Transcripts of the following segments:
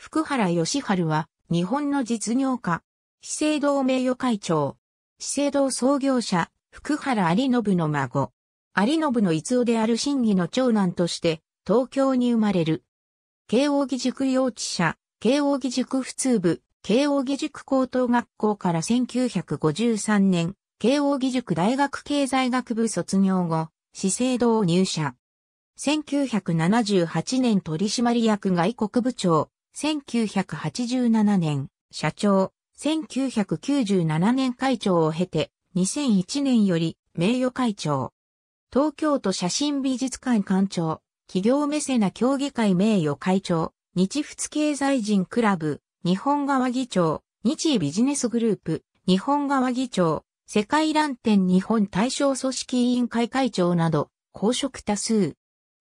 福原義春は、日本の実業家、資生堂名誉会長、資生堂創業者、福原有信の孫。有信の逸夫である真議の長男として、東京に生まれる。慶応義塾幼稚舎、慶応義塾普通部、慶応義塾高等学校から1953年、慶応義塾大学経済学部卒業後、資生堂入社。1978年取締役外国部長、1987年、社長、1997年会長を経て、2001年より名誉会長。東京都写真美術館館長、企業メセナ協議会名誉会長、日仏経済人クラブ、日本側議長、日ビジネスグループ、日本側議長、世界乱点日本対象組織委員会会長など、公職多数。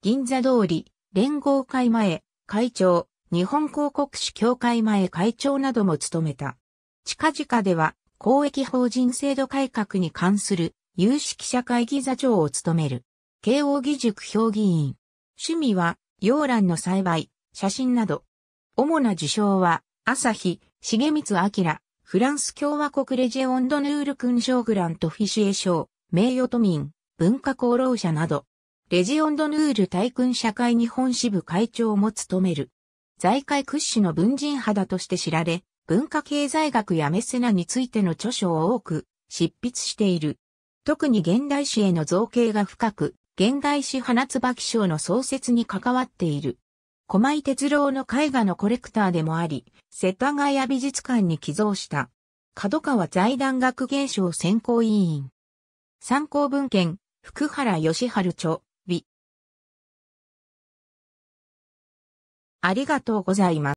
銀座通り、連合会前、会長、日本広告士協会前会長なども務めた。近々では、公益法人制度改革に関する有識者会議座長を務める。慶応義塾評議員。趣味は、洋蘭の栽培、写真など。主な受賞は、朝日、重光明、フランス共和国レジェオンドヌール勲章グラントフィシエ賞、名誉都民、文化功労者など、レジオンドヌール大勲社会日本支部会長も務める。財界屈指の文人肌として知られ、文化経済学やメセナについての著書を多く執筆している。特に現代史への造形が深く、現代史花椿賞の創設に関わっている。駒井哲郎の絵画のコレクターでもあり、世田谷美術館に寄贈した。角川財団学芸賞選考委員。参考文献、福原義春著。ありがとうございます。